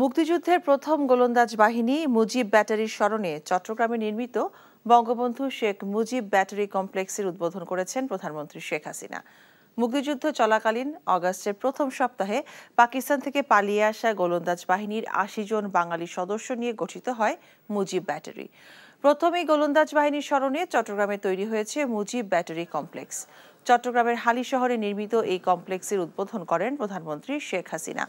মুক্তিযুদ্ধের প্রথম গোলন্দাজ বাহিনী মুজিব ব্যাটারির স্মরণে চট্টগ্রামে নির্মিত বঙ্গবন্ধু শেখ মুজিব ব্যাটারি কমপ্লেক্সের উদ্বোধন করেছেন প্রধানমন্ত্রী শেখ হাসিনা মুক্তিযুদ্ধ চলাকালীন অগাস্টের প্রথম সপ্তাহে পাকিস্তান থেকে পালিয়ে আসা গোলন্দাজ বাহিনীর আশি জন বাঙালি সদস্য নিয়ে গঠিত হয় মুজিব ব্যাটারি প্রথমেই গোলন্দাজ বাহিনীর স্মরণে চট্টগ্রামে তৈরি হয়েছে মুজিব ব্যাটারি কমপ্লেক্স চট্টগ্রামের হালি শহরে নির্মিত এই কমপ্লেক্সের উদ্বোধন করেন প্রধানমন্ত্রী শেখ হাসিনা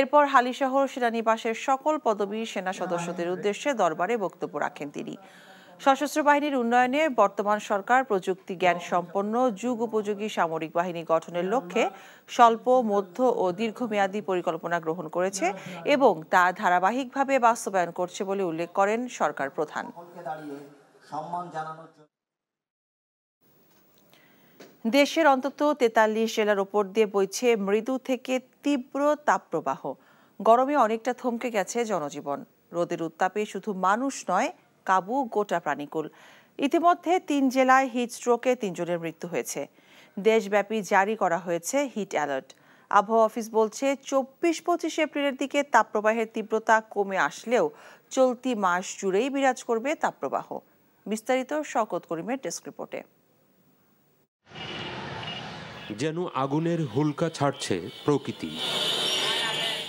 এরপর হালিশহর সেনানিবাসের সকল পদবীর সেনা সদস্যদের উদ্দেশ্যে দরবারে বক্তব্য রাখেন তিনি সশস্ত্র বাহিনীর উন্নয়নে বর্তমান সরকার প্রযুক্তি জ্ঞান সম্পন্ন যুগ উপযোগী সামরিক বাহিনী গঠনের লক্ষ্যে স্বল্প মধ্য ও দীর্ঘমেয়াদী পরিকল্পনা গ্রহণ করেছে এবং তা ধারাবাহিকভাবে বাস্তবায়ন করছে বলে উল্লেখ করেন সরকার প্রধান সম্মান জানানোর দেশের অন্তত তেতাল্লিশ জেলার ওপর দিয়ে বইছে মৃদু থেকে তীব্র তাপপ্রবাহ গরমে অনেকটা থমকে গেছে জনজীবন রোদের উত্তাপে শুধু মানুষ নয় কাবু গোটা প্রাণীকুল ইতিমধ্যে তিন জেলায় হিট স্ট্রোকে তিনজনের মৃত্যু হয়েছে দেশব্যাপী জারি করা হয়েছে হিট অ্যালার্ট আবহাওয়া অফিস বলছে চব্বিশ পঁচিশ এপ্রিলের দিকে তাপপ্রবাহের তীব্রতা কমে আসলেও চলতি মাস জুড়েই বিরাজ করবে তাপপ্রবাহ বিস্তারিত শকত করিমের ডেস্ক রিপোর্টে যেন আগুনের হুলকা ছাড়ছে প্রকৃতি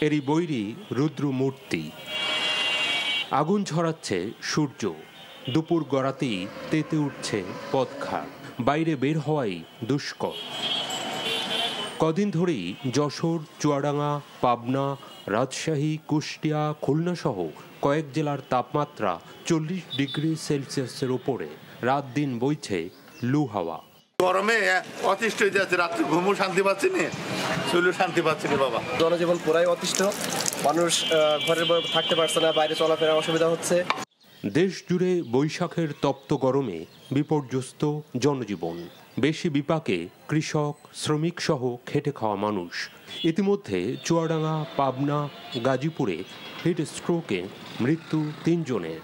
এরই বৈরি রুদ্র মূর্তি আগুন ছড়াচ্ছে সূর্য দুপুর গড়াতেই তেতে উঠছে পদঘাট বাইরে বের হওয়াই দুষ্কর কদিন ধরেই যশোর চুয়াডাঙ্গা পাবনা রাজশাহী কুষ্টিয়া খুলনাসহ কয়েক জেলার তাপমাত্রা চল্লিশ ডিগ্রি সেলসিয়াসের ওপরে রাত দিন বইছে লু হাওয়া গরমে অতিষ্ঠ হয়ে যাচ্ছে রাত্রে ঘুমু শান্তি পাচ্ছি না শরীরও শান্তি পাচ্ছি না বাবা জনজীবন পুরাই অতিষ্ঠ মানুষ ঘরের থাকতে পারছে না বাইরে চলাফেরা অসুবিধা হচ্ছে দেশ জুড়ে বৈশাখের তপ্ত গরমে বিপর্যস্ত জনজীবন বেশি বিপাকে কৃষক শ্রমিক সহ খেটে খাওয়া মানুষ ইতিমধ্যে চুয়াডাঙ্গা পাবনা গাজীপুরে হিট স্ট্রোকে মৃত্যু তিনজনের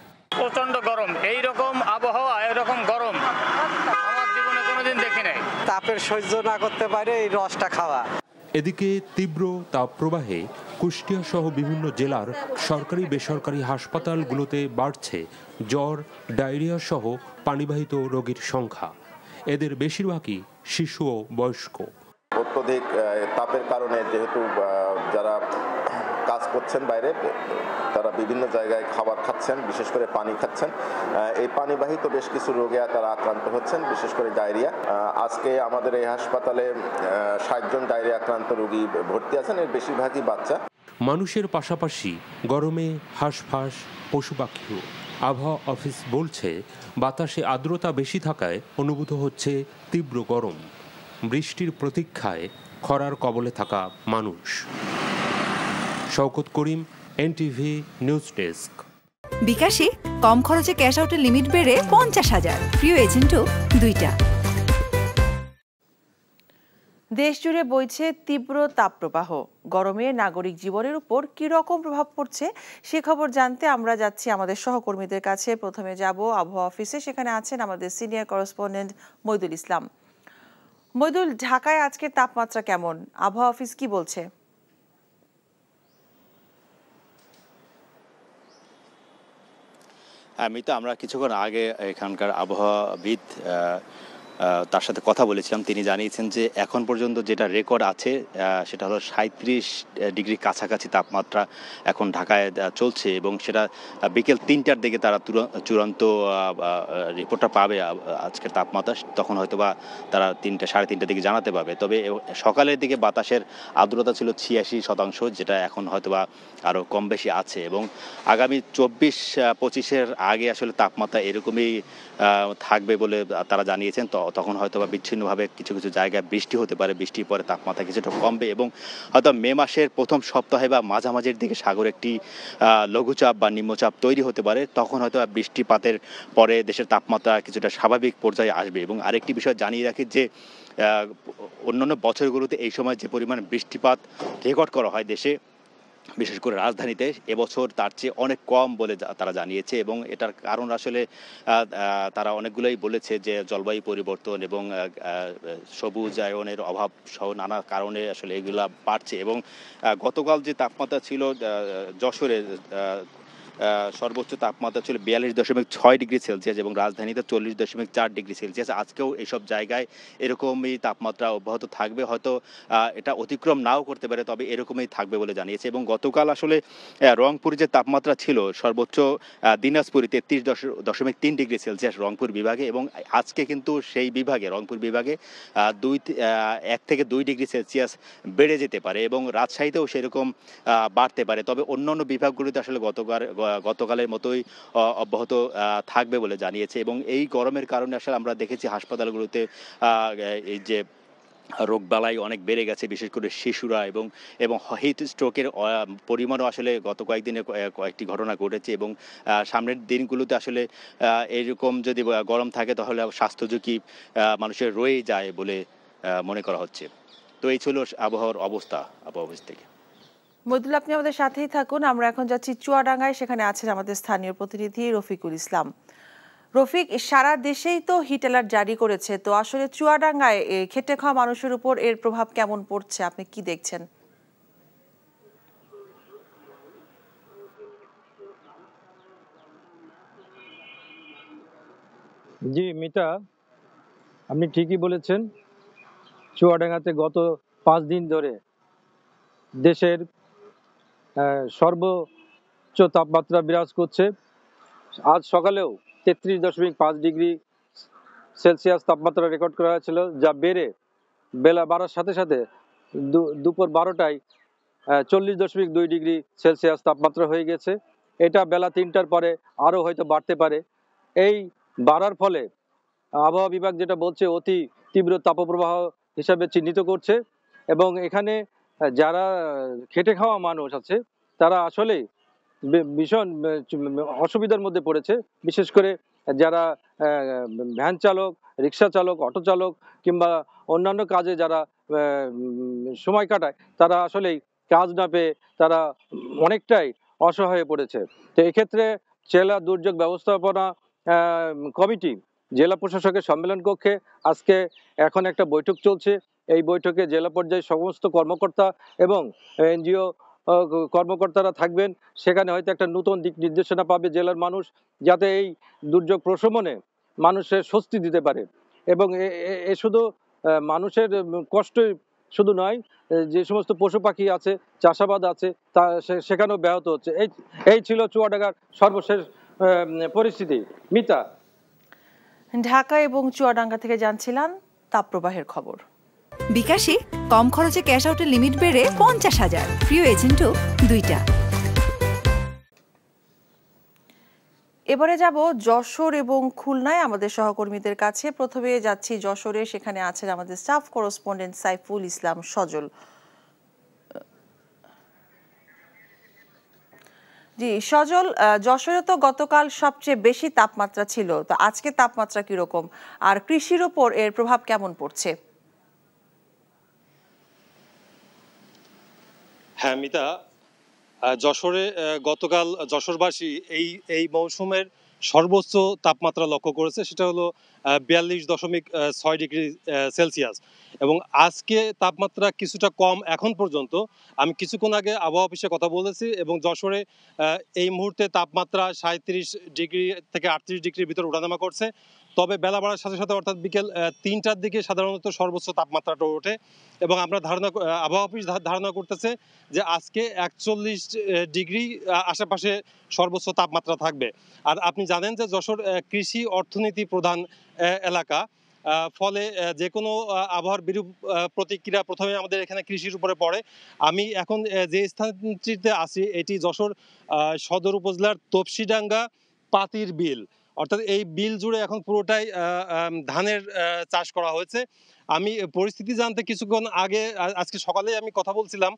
তাপের সহ্য না করতে পারে এই রসটা খাওয়া এদিকে তীব্র তাপ প্রবাহে কুষ্টিয়া সহ বিভিন্ন জেলার সরকারি বেসরকারি হাসপাতালগুলোতে বাড়ছে জ্বর ডায়রিয়া সহ পানিবাহিত রোগীর সংখ্যা এদের বেশিরভাগই শিশু ও বয়স্ক অত্যধিক তাপের কারণে যেহেতু যারা করছেন বাইরে তারা বিভিন্ন জায়গায় খাবার খাচ্ছেন বিশেষ করে পানি খাচ্ছেন এই পানিবাহিত বেশ কিছু রোগে তারা আক্রান্ত হচ্ছেন বিশেষ করে ডায়রিয়া আজকে আমাদের এই হাসপাতালে ষাটজন ডায়রিয়া আক্রান্ত রোগী ভর্তি আছেন এর বেশিরভাগই বাচ্চা মানুষের পাশাপাশি গরমে হাঁসফাঁস পশু পাখিও আবহাওয়া অফিস বলছে বাতাসে আর্দ্রতা বেশি থাকায় অনুভূত হচ্ছে তীব্র গরম বৃষ্টির প্রতীক্ষায় খরার কবলে থাকা মানুষ Shawkat Karim NTV news desk বিকাশে কম খরচে ক্যাশ আউটের লিমিট বেড়ে পঞ্চাশ হাজার প্রিয় এজেন্টও দুইটা দেশ জুড়ে বইছে তীব্র তাপপ্রবাহ গরমে নাগরিক জীবনের উপর কি রকম প্রভাব পড়ছে সে খবর জানতে আমরা যাচ্ছি আমাদের সহকর্মীদের কাছে প্রথমে যাব আবহাওয়া অফিসে সেখানে আছেন আমাদের সিনিয়র করসপন্ডেন্ট মইদুল ইসলাম মইদুল ঢাকায় আজকের তাপমাত্রা কেমন আবহাওয়া অফিস কি বলছে তো আমরা কিছুক্ষণ আগে এখানকার আবহাওয়াবিদ তার সাথে কথা বলেছিলাম তিনি জানিয়েছেন যে এখন পর্যন্ত যেটা রেকর্ড আছে সেটা হলো সাঁত্রিশ ডিগ্রি কাছাকাছি তাপমাত্রা এখন ঢাকায় চলছে এবং সেটা বিকেল তিনটার দিকে তারা চূড়ান্ত রিপোর্টটা পাবে আজকের তাপমাত্রা তখন হয়তো বা তারা তিনটা সাড়ে তিনটার দিকে জানাতে পারবে তবে সকালের দিকে বাতাসের আর্দ্রতা ছিল ছিয়াশি শতাংশ যেটা এখন হয়তো বা আরও কম বেশি আছে এবং আগামী চব্বিশ পঁচিশের আগে আসলে তাপমাত্রা এরকমই থাকবে বলে তারা জানিয়েছেন তখন হয়তো বা বিচ্ছিন্নভাবে কিছু কিছু জায়গায় বৃষ্টি হতে পারে বৃষ্টির পরে তাপমাত্রা কিছুটা কমবে এবং হয়তো মে মাসের প্রথম সপ্তাহে বা মাঝামাঝির দিকে সাগর একটি লঘুচাপ বা নিম্নচাপ তৈরি হতে পারে তখন হয়তো বৃষ্টিপাতের পরে দেশের তাপমাত্রা কিছুটা স্বাভাবিক পর্যায়ে আসবে এবং আরেকটি বিষয় জানিয়ে রাখি যে অন্যান্য বছরগুলোতে এই সময় যে পরিমাণ বৃষ্টিপাত রেকর্ড করা হয় দেশে বিশেষ করে রাজধানীতে এবছর তার চেয়ে অনেক কম বলে তারা জানিয়েছে এবং এটার কারণ আসলে তারা অনেকগুলোই বলেছে যে জলবায়ু পরিবর্তন এবং সবুজায়নের অভাব সহ নানা কারণে আসলে এগুলা বাড়ছে এবং গতকাল যে তাপমাত্রা ছিল যশোরে সর্বোচ্চ তাপমাত্রা ছিল বিয়াল্লিশ দশমিক ছয় ডিগ্রি সেলসিয়াস এবং রাজধানীতে চল্লিশ দশমিক চার ডিগ্রি সেলসিয়াস আজকেও এসব জায়গায় এরকমই তাপমাত্রা অব্যাহত থাকবে হয়তো এটা অতিক্রম নাও করতে পারে তবে এরকমই থাকবে বলে জানিয়েছে এবং গতকাল আসলে রংপুর যে তাপমাত্রা ছিল সর্বোচ্চ দিনাজপুরে তেত্রিশ দশমিক তিন ডিগ্রি সেলসিয়াস রংপুর বিভাগে এবং আজকে কিন্তু সেই বিভাগে রংপুর বিভাগে দুই এক থেকে দুই ডিগ্রি সেলসিয়াস বেড়ে যেতে পারে এবং রাজশাহীতেও সেরকম বাড়তে পারে তবে অন্যান্য বিভাগগুলিতে আসলে গতকাল গতকালের মতোই অব্যাহত থাকবে বলে জানিয়েছে এবং এই গরমের কারণে আসলে আমরা দেখেছি হাসপাতালগুলোতে এই যে রোগবালাই অনেক বেড়ে গেছে বিশেষ করে শিশুরা এবং এবং হিট স্ট্রোকের পরিমাণও আসলে গত কয়েকদিনে কয়েকটি ঘটনা ঘটেছে এবং সামনের দিনগুলোতে আসলে এরকম যদি গরম থাকে তাহলে স্বাস্থ্য ঝুঁকি মানুষের রয়ে যায় বলে মনে করা হচ্ছে তো এই ছিল আবহাওয়ার অবস্থা আবহাওয়া থেকে মইদুল আপনি আমাদের সাথেই থাকুন আমরা এখন যাচ্ছি চুয়াডাঙ্গায় সেখানে আছেন আমাদের স্থানীয় প্রতিনিধি রফিকুল ইসলাম রফিক সারা দেশেই তো হিট অ্যালার্ট জারি করেছে তো আসলে চুয়াডাঙ্গায় খেটে খাওয়া মানুষের উপর এর প্রভাব কেমন পড়ছে আপনি কি দেখছেন জি মিতা আপনি ঠিকই বলেছেন চুয়াডাঙ্গাতে গত পাঁচ দিন ধরে দেশের সর্বোচ্চ তাপমাত্রা বিরাজ করছে আজ সকালেও তেত্রিশ দশমিক পাঁচ ডিগ্রি সেলসিয়াস তাপমাত্রা রেকর্ড করা হয়েছিল যা বেড়ে বেলা বাড়ার সাথে সাথে দুপুর বারোটায় চল্লিশ দশমিক দুই ডিগ্রি সেলসিয়াস তাপমাত্রা হয়ে গেছে এটা বেলা তিনটার পরে আরও হয়তো বাড়তে পারে এই বাড়ার ফলে আবহাওয়া বিভাগ যেটা বলছে অতি তীব্র তাপপ্রবাহ হিসাবে চিহ্নিত করছে এবং এখানে হ্যাঁ, যারা খেটে খাওয়া মানুষ আছে তারা আসলে ভীষণ অসুবিধার মধ্যে পড়েছে বিশেষ করে যারা ভ্যান চালক রিক্সা চালক অটো চালক কিংবা অন্যান্য কাজে যারা সময় কাটায় তারা আসলেই কাজ না পেয়ে তারা অনেকটাই অসহায় পড়েছে তো এক্ষেত্রে জেলা দুর্যোগ ব্যবস্থাপনা কমিটি জেলা প্রশাসকের সম্মেলন কক্ষে আজকে এখন একটা বৈঠক চলছে এই বৈঠকে জেলা পর্যায়ে সমস্ত কর্মকর্তা এবং এনজিও কর্মকর্তারা থাকবেন সেখানে হয়তো একটা নতুন দিক নির্দেশনা পাবে জেলার মানুষ যাতে এই দুর্যোগ প্রশমনে মানুষের স্বস্তি দিতে পারে এবং এ শুধু মানুষের কষ্টই শুধু নয় যে সমস্ত পশু পাখি আছে চাষাবাদ আছে তা সেখানেও ব্যাহত হচ্ছে এই এই ছিল চুয়াডাঙ্গার সর্বশেষ পরিস্থিতি মিতা ঢাকা এবং চুয়াডাঙ্গা থেকে জানছিলাম তাপপ্রবাহের খবর বিকাশে কম খরচে ক্যাশ আউটের লিমিট বেড়ে পঞ্চাশ হাজার প্রিয় এজেন্টও দুইটা এবারে যাব যশোর এবং খুলনায় আমাদের সহকর্মীদের কাছে প্রথমে যাচ্ছি যশোরে সেখানে আছেন আমাদের স্টাফ করসপন্ডেন্ট সাইফুল ইসলাম সজল জি সজল যশোরে তো গতকাল সবচেয়ে বেশি তাপমাত্রা ছিল তো আজকে তাপমাত্রা কিরকম আর কৃষির ওপর এর প্রভাব কেমন পড়ছে হ্যাঁ মিতা যশোরে গতকাল যশোরবাসী এই এই মৌসুমের সর্বোচ্চ তাপমাত্রা লক্ষ্য করেছে সেটা হলো বিয়াল্লিশ দশমিক ছয় ডিগ্রি সেলসিয়াস এবং আজকে তাপমাত্রা কিছুটা কম এখন পর্যন্ত আমি কিছুক্ষণ আগে আবহাওয়া অফিসে কথা বলেছি এবং যশোরে এই মুহূর্তে তাপমাত্রা সাঁত্রিশ ডিগ্রি থেকে আটত্রিশ ডিগ্রির ভিতরে ওঠানামা করছে তবে বেলা বাড়ার সাথে সাথে অর্থাৎ বিকেল তিনটার দিকে সাধারণত সর্বোচ্চ তাপমাত্রাটা ওঠে এবং আমরা ধারণা আবহাওয়া অফিস ধারণা করতেছে যে আজকে একচল্লিশ ডিগ্রি আশেপাশে সর্বোচ্চ তাপমাত্রা থাকবে আর আপনি জানেন যে যশোর কৃষি অর্থনীতি প্রধান এলাকা ফলে যে কোনো আবহাওয়ার বিরূপ প্রতিক্রিয়া প্রথমে আমাদের এখানে কৃষির উপরে পড়ে আমি এখন যে স্থানটিতে আছি এটি যশোর সদর উপজেলার তপসিডাঙ্গা পাতির বিল অর্থাৎ এই বিল জুড়ে এখন পুরোটাই ধানের চাষ করা হয়েছে আমি পরিস্থিতি জানতে কিছুক্ষণ আগে আজকে সকালে আমি কথা বলছিলাম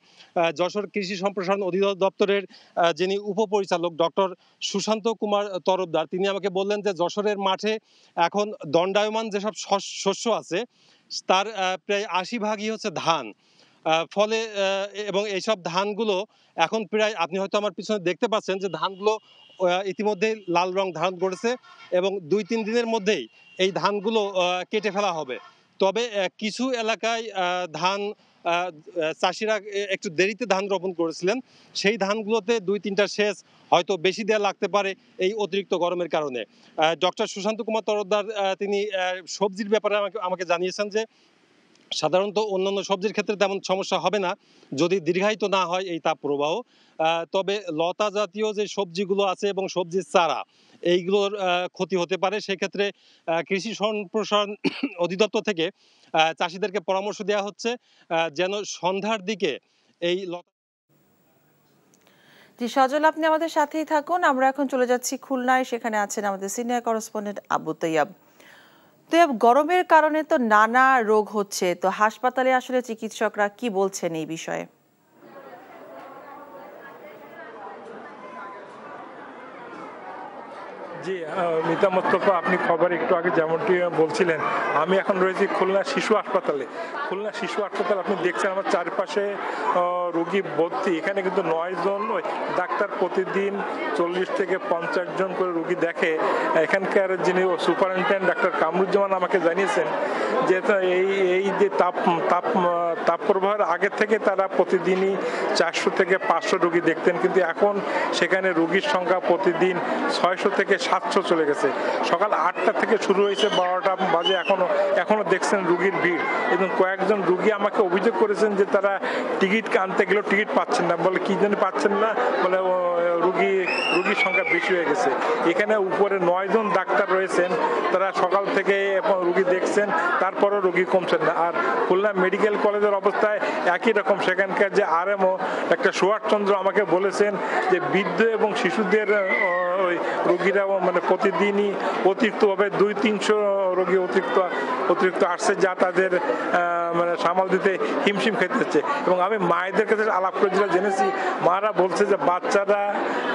যশোর কৃষি সম্প্রসারণ অধিদপ্তরের যিনি উপপরিচালক ডক্টর সুশান্ত কুমার তরফদার তিনি আমাকে বললেন যে যশোরের মাঠে এখন দণ্ডায়মান যেসব শস্য আছে তার প্রায় আশি ভাগই হচ্ছে ধান ফলে এবং এইসব ধানগুলো এখন প্রায় আপনি হয়তো আমার পিছনে দেখতে পাচ্ছেন যে ধানগুলো ইতিমধ্যেই লাল রং ধারণ করেছে এবং দুই তিন দিনের মধ্যেই এই ধানগুলো কেটে ফেলা হবে তবে কিছু এলাকায় ধান চাষিরা একটু দেরিতে ধান রোপণ করেছিলেন সেই ধানগুলোতে দুই তিনটা সেচ হয়তো বেশি দেওয়া লাগতে পারে এই অতিরিক্ত গরমের কারণে ডক্টর সুশান্ত কুমার তরদার তিনি সবজির ব্যাপারে আমাকে আমাকে জানিয়েছেন যে সাধারণত অন্যান্য সবজির ক্ষেত্রে তেমন সমস্যা হবে না যদি দীর্ঘায়িত না হয় এই তাপ প্রবাহ তবে লতা জাতীয় যে সবজিগুলো আছে এবং সবজির চারা এইগুলোর ক্ষতি হতে পারে সেক্ষেত্রে কৃষি সম্প্রসারণ অধিদপ্তর থেকে চাষিদেরকে পরামর্শ দেওয়া হচ্ছে যেন সন্ধ্যার দিকে এই লতা জি সজল আপনি আমাদের সাথেই থাকুন আমরা এখন চলে যাচ্ছি খুলনায় সেখানে আছেন আমাদের সিনিয়র করসপন্ডেন্ট আবু তৈয়াব তো গরমের কারণে তো নানা রোগ হচ্ছে তো হাসপাতালে আসলে চিকিৎসকরা কি বলছেন এই বিষয়ে জি মিতা মোস্তফা আপনি খবর একটু আগে যেমনটি বলছিলেন আমি এখন রয়েছি খুলনা শিশু হাসপাতালে খুলনা শিশু হাসপাতাল আপনি দেখছেন আমার চারপাশে রুগী ভর্তি এখানে কিন্তু নয় জন ডাক্তার প্রতিদিন চল্লিশ থেকে পঞ্চাশ জন করে রুগী দেখে এখানকার যিনি সুপারিনটেন্ডেন্ট ডাক্তার কামরুজ্জামান আমাকে জানিয়েছেন যে এই এই যে তাপ তাপ তাপপ্রবাহের আগে থেকে তারা প্রতিদিনই চারশো থেকে পাঁচশো রুগী দেখতেন কিন্তু এখন সেখানে রুগীর সংখ্যা প্রতিদিন ছয়শো থেকে সাতশো চলে গেছে সকাল আটটা থেকে শুরু হয়েছে বারোটা বাজে এখনও এখনও দেখছেন রুগীর ভিড় এবং কয়েকজন রুগী আমাকে অভিযোগ করেছেন যে তারা টিকিট আনতে গেলেও টিকিট পাচ্ছেন না বলে কী জন্য পাচ্ছেন না বলে রুগী রোগীর সংখ্যা বেশি হয়ে গেছে এখানে উপরে নয়জন ডাক্তার রয়েছেন তারা সকাল থেকে রোগী দেখছেন তারপরও রোগী কমছেন না আর খুলনা মেডিকেল কলেজের অবস্থায় একই রকম সেখানকার যে আরএমও একটা সুভাষচন্দ্র আমাকে বলেছেন যে বৃদ্ধ এবং শিশুদের ওই রোগীরা মানে প্রতিদিনই অতিরিক্তভাবে দুই তিনশো রোগী অতিরিক্ত অতিরিক্ত আসছে যা তাদের মানে সামাল দিতে হিমশিম খেতে হচ্ছে এবং আমি মায়েদের কাছে আলাপ করে যেটা জেনেছি মারা বলছে যে বাচ্চারা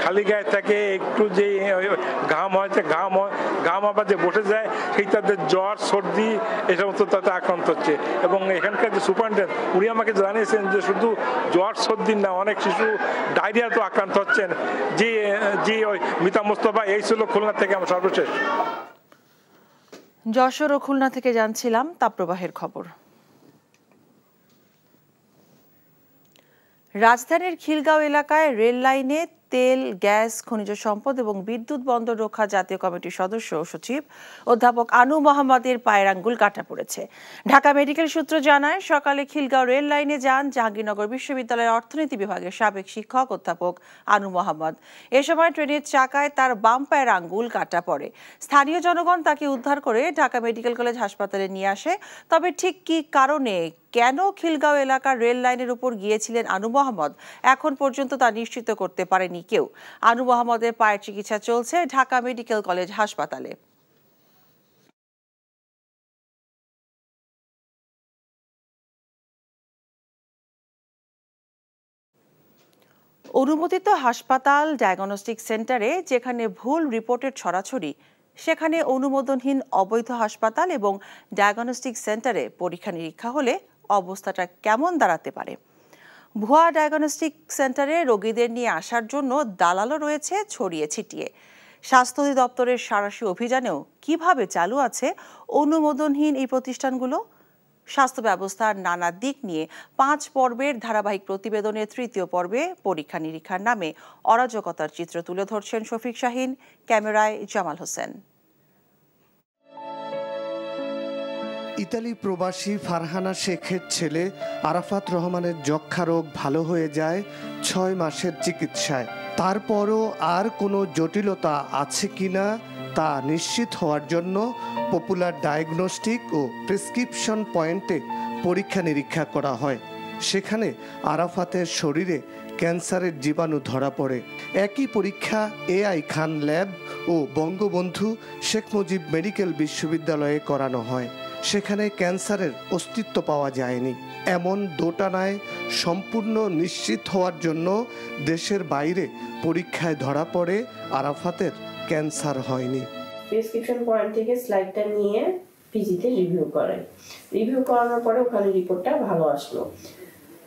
খালি গায়ে থাকে একটু যে ঘাম হয় যে ঘাম হয় ঘাম আবার যে বসে যায় সেই তাদের জ্বর সর্দি এ সমস্ত তাতে আক্রান্ত হচ্ছে এবং এখানকার যে সুপারিনটেন্ডেন্ট উনি আমাকে জানিয়েছেন যে শুধু জ্বর সর্দি না অনেক শিশু ডায়রিয়া তো আক্রান্ত হচ্ছেন যে যে ওই মিতা মুস্তফা এই ছিল খুলনা থেকে আমার সর্বশেষ যশোর ও খুলনা থেকে জানছিলাম তাপপ্রবাহের খবর রাজধানীর খিলগাঁও এলাকায় রেল লাইনে তেল গ্যাস খনিজ সম্পদ এবং বিদ্যুৎ বন্দর রক্ষা জাতীয় কমিটির সদস্য সচিব অধ্যাপক আনু মোহাম্মদের পায়ের আঙ্গুল কাটা পড়েছে ঢাকা মেডিকেল সূত্র জানায় সকালে খিলগাঁও রেল লাইনে যান জাহাঙ্গীরনগর বিশ্ববিদ্যালয়ের অর্থনীতি বিভাগের সাবেক শিক্ষক অধ্যাপক আনু মোহাম্মদ এ সময় ট্রেনের চাকায় তার বাম পায়ের আঙ্গুল কাটা পড়ে স্থানীয় জনগণ তাকে উদ্ধার করে ঢাকা মেডিকেল কলেজ হাসপাতালে নিয়ে আসে তবে ঠিক কি কারণে কেন খিলগাঁও এলাকার রেল লাইনের উপর গিয়েছিলেন আনু মোহাম্মদ এখন পর্যন্ত তা নিশ্চিত করতে পারেনি কেউ আনু মোহাম্মদের পায়ের চিকিৎসা চলছে ঢাকা মেডিকেল কলেজ হাসপাতালে অনুমোদিত হাসপাতাল ডায়াগনস্টিক সেন্টারে যেখানে ভুল রিপোর্টের ছড়াছড়ি সেখানে অনুমোদনহীন অবৈধ হাসপাতাল এবং ডায়াগনস্টিক সেন্টারে পরীক্ষা নিরীক্ষা হলে অবস্থাটা কেমন দাঁড়াতে পারে ভুয়া ডায়াগনস্টিক সেন্টারে রোগীদের নিয়ে আসার জন্য দালালও রয়েছে ছড়িয়ে ছিটিয়ে স্বাস্থ্য দপ্তরের সারাশি অভিযানেও কিভাবে চালু আছে অনুমোদনহীন এই প্রতিষ্ঠানগুলো স্বাস্থ্য ব্যবস্থার নানা দিক নিয়ে পাঁচ পর্বের ধারাবাহিক প্রতিবেদনের তৃতীয় পর্বে পরীক্ষা নিরীক্ষার নামে অরাজকতার চিত্র তুলে ধরছেন শফিক শাহিন ক্যামেরায় জামাল হোসেন ইতালি প্রবাসী ফারহানা শেখের ছেলে আরাফাত রহমানের যক্ষা রোগ ভালো হয়ে যায় ছয় মাসের চিকিৎসায় তারপরও আর কোনো জটিলতা আছে কি না তা নিশ্চিত হওয়ার জন্য পপুলার ডায়াগনস্টিক ও প্রেসক্রিপশন পয়েন্টে পরীক্ষা নিরীক্ষা করা হয় সেখানে আরাফাতের শরীরে ক্যান্সারের জীবাণু ধরা পড়ে একই পরীক্ষা এআই খান ল্যাব ও বঙ্গবন্ধু শেখ মুজিব মেডিকেল বিশ্ববিদ্যালয়ে করানো হয় সেখানে ক্যান্সারের অস্তিত্ব পাওয়া যায়নি এমন দোটানায় সম্পূর্ণ নিশ্চিত হওয়ার জন্য দেশের বাইরে পরীক্ষায় ধরা পড়ে আরাফাতের ক্যান্সার হয়নি প্রেসক্রিপশন পয়েন্ট থেকে স্লাইডটা নিয়ে পিজিতে রিভিউ করে রিভিউ করানোর পরে ওখানে রিপোর্টটা ভালো আসলো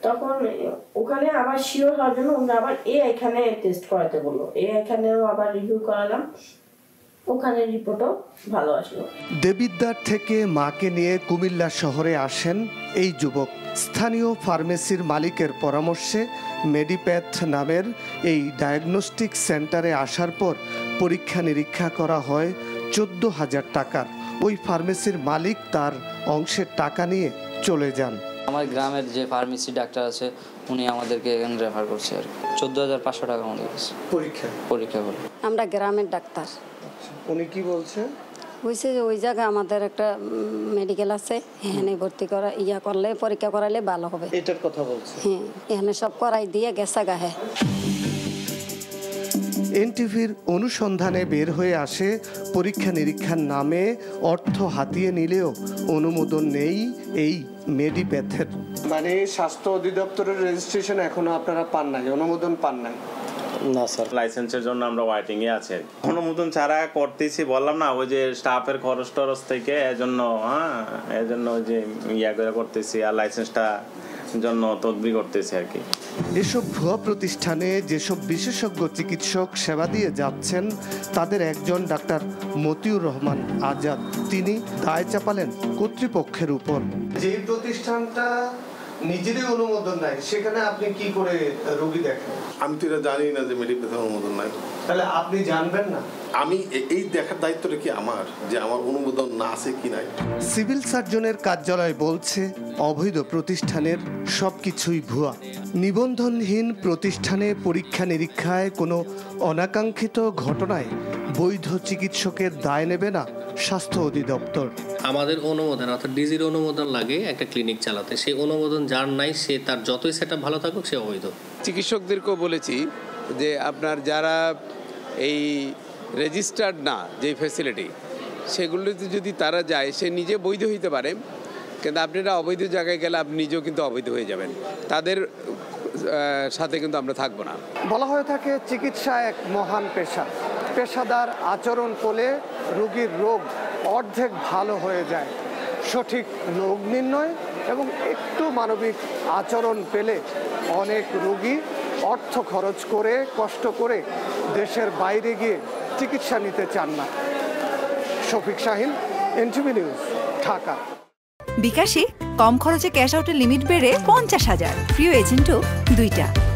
তখন ওখানে আবার শিওর হওয়ার জন্য আমরা আবার এ এখানে টেস্ট করাতে বললো এ এখানেও আবার রিভিউ করালাম ওখানে রিপোর্টও ভালো আসলো দেবিদ্বার থেকে মাকে নিয়ে কুমিল্লা শহরে আসেন এই যুবক স্থানীয় ফার্মেসির মালিকের পরামর্শে মেডিপ্যাথ নামের এই ডায়াগনস্টিক সেন্টারে আসার পর পরীক্ষা নিরীক্ষা করা হয় চোদ্দ হাজার টাকার ওই ফার্মেসির মালিক তার অংশের টাকা নিয়ে চলে যান আমার গ্রামের যে ফার্মেসি ডাক্তার আছে উনি আমাদেরকে এখানে রেফার করছে আর চোদ্দ হাজার পাঁচশো টাকা আমাদের কাছে পরীক্ষা পরীক্ষা করে আমরা গ্রামের ডাক্তার উনি কি বলছে বলছে যে ওই জায়গায় আমাদের একটা মেডিকেল আছে এখানে ভর্তি করা ইয়া করলে পরীক্ষা করালে ভালো হবে এটার কথা বলছে হ্যাঁ এখানে সব করাই দিয়ে গেছা গাহে হ্যাঁ। এনটিভির অনুসন্ধানে বের হয়ে আসে পরীক্ষা নিরীক্ষার নামে অর্থ হাতিয়ে নিলেও অনুমোদন নেই এই মেডিপ্যাথের মানে স্বাস্থ্য অধিদপ্তরের রেজিস্ট্রেশন এখনো আপনারা পান নাই অনুমোদন পান নাই না স্যার লাইসেন্সের জন্য আমরা ওয়াইটিং এ আছি অনুমোদন ছাড়া করতেছি বললাম না ওই যে স্টাফের খরচ টরচ থেকে এজন্য হ্যাঁ এজন্য ওই যে ইয়া করে করতেছি আর লাইসেন্সটা জন্য তদবি করতেছি আর কি এসব ভুয়া প্রতিষ্ঠানে যেসব বিশেষজ্ঞ চিকিৎসক সেবা দিয়ে যাচ্ছেন তাদের একজন ডাক্তার মতিউর রহমান আজাদ তিনি দায় চাপালেন কর্তৃপক্ষের উপর যে প্রতিষ্ঠানটা নিজেরই অনুমোদন নাই সেখানে আপনি কি করে রোগী দেখেন আমি তো এটা জানি না যে মেডিকেলের অনুমোদন নাই তাহলে আপনি জানবেন না আমি এই দেখার দায়িত্ব কি আমার যে আমার অনুমোদন না আছে কি নাই সিভিল সার্জনের কার্যালয় বলছে অবৈধ প্রতিষ্ঠানের সব কিছুই ভুয়া নিবন্ধনহীন প্রতিষ্ঠানে পরীক্ষা নিরীক্ষায় কোনো অনাকাঙ্ক্ষিত ঘটনায় বৈধ চিকিৎসকের দায় নেবে না স্বাস্থ্য অধিদপ্তর আমাদের অনুমোদন অর্থাৎ ডিজির অনুমোদন লাগে একটা ক্লিনিক চালাতে সেই অনুমোদন যার নাই সে তার যতই সেটা ভালো থাকুক সে অবৈধ চিকিৎসকদেরকেও বলেছি যে আপনার যারা এই রেজিস্টার্ড না যে ফ্যাসিলিটি সেগুলোতে যদি তারা যায় সে নিজে বৈধ হইতে পারে কিন্তু আপনারা অবৈধ জায়গায় গেলে আপনি নিজেও কিন্তু অবৈধ হয়ে যাবেন তাদের সাথে কিন্তু আমরা থাকবো না বলা হয়ে থাকে চিকিৎসা এক মহান পেশা পেশাদার আচরণ করলে রোগীর রোগ অর্ধেক ভালো হয়ে যায় সঠিক রোগ নির্ণয় এবং একটু মানবিক আচরণ পেলে অনেক রোগী অর্থ খরচ করে কষ্ট করে দেশের বাইরে গিয়ে চিকিৎসা নিতে চান না শফিক শাহিন এনটিভি নিউজ ঢাকা বিকাশে কম খরচে ক্যাশ আউটের লিমিট বেড়ে পঞ্চাশ হাজার প্রিয় এজেন্টও দুইটা